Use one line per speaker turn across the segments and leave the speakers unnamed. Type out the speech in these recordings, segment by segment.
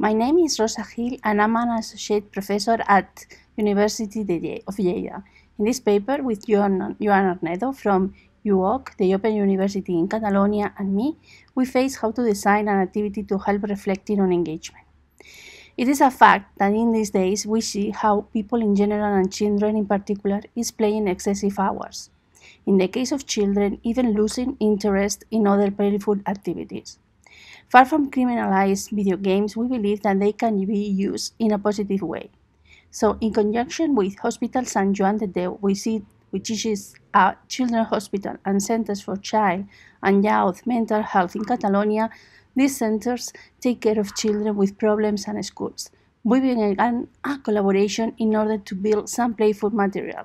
My name is Rosa Hill and I'm an Associate Professor at University of Lleida. In this paper with Joan, Arnedo from UOC, the Open University in Catalonia, and me, we face how to design an activity to help reflecting on engagement. It is a fact that in these days we see how people in general and children in particular is playing excessive hours. In the case of children, even losing interest in other playful activities. Far from criminalizing video games, we believe that they can be used in a positive way. So, in conjunction with Hospital San Juan de Deu, which is a children's hospital and centers for child and youth mental health in Catalonia, these centers take care of children with problems and schools. We began a collaboration in order to build some playful material.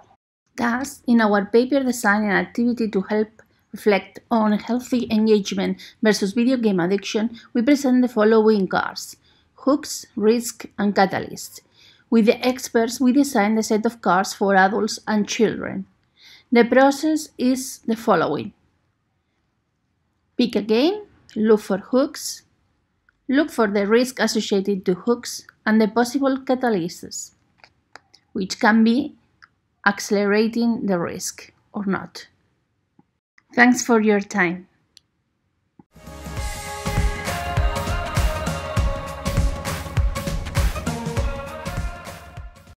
Thus, in our paper design and activity to help reflect on healthy engagement versus video game addiction, we present the following cards hooks, risks, and catalysts. With the experts, we designed a set of cards for adults and children. The process is the following pick a game, look for hooks, look for the risk associated to hooks and the possible catalysts, which can be accelerating the risk or not. Thanks for your time.